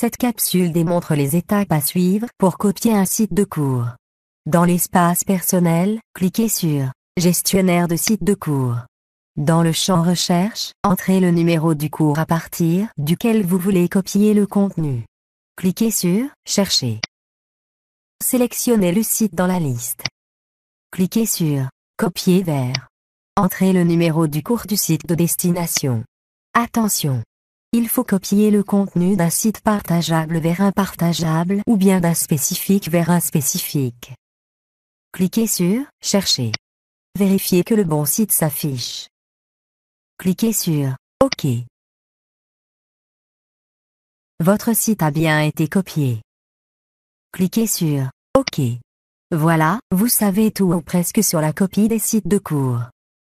Cette capsule démontre les étapes à suivre pour copier un site de cours. Dans l'espace personnel, cliquez sur Gestionnaire de site de cours. Dans le champ Recherche, entrez le numéro du cours à partir duquel vous voulez copier le contenu. Cliquez sur Chercher. Sélectionnez le site dans la liste. Cliquez sur Copier vers. Entrez le numéro du cours du site de destination. Attention, il faut copier le contenu d'un site partageable vers un partageable ou bien d'un spécifique vers un spécifique. Cliquez sur « Chercher ». Vérifiez que le bon site s'affiche. Cliquez sur « OK ». Votre site a bien été copié. Cliquez sur « OK ». Voilà, vous savez tout ou presque sur la copie des sites de cours.